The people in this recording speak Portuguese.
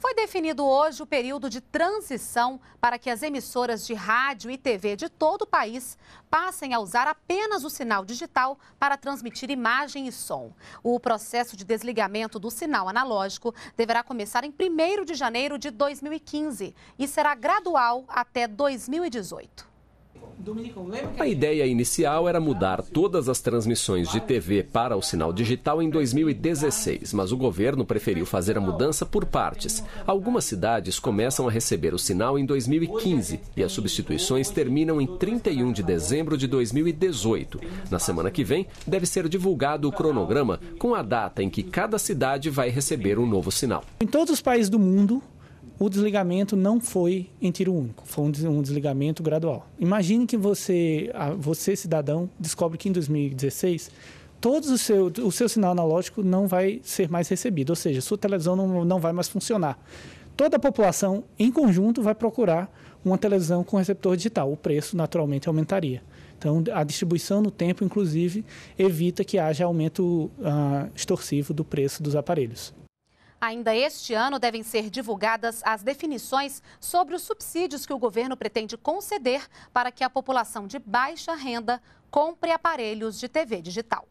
Foi definido hoje o período de transição para que as emissoras de rádio e TV de todo o país passem a usar apenas o sinal digital para transmitir imagem e som. O processo de desligamento do sinal analógico deverá começar em 1 de janeiro de 2015 e será gradual até 2018. A ideia inicial era mudar todas as transmissões de TV para o sinal digital em 2016, mas o governo preferiu fazer a mudança por partes. Algumas cidades começam a receber o sinal em 2015 e as substituições terminam em 31 de dezembro de 2018. Na semana que vem, deve ser divulgado o cronograma com a data em que cada cidade vai receber um novo sinal. Em todos os países do mundo, o desligamento não foi em tiro único, foi um desligamento gradual. Imagine que você, você cidadão, descobre que em 2016 todos o seu, o seu sinal analógico não vai ser mais recebido, ou seja, sua televisão não, não vai mais funcionar. Toda a população, em conjunto, vai procurar uma televisão com receptor digital. O preço, naturalmente, aumentaria. Então, a distribuição no tempo, inclusive, evita que haja aumento uh, extorsivo do preço dos aparelhos. Ainda este ano devem ser divulgadas as definições sobre os subsídios que o governo pretende conceder para que a população de baixa renda compre aparelhos de TV digital.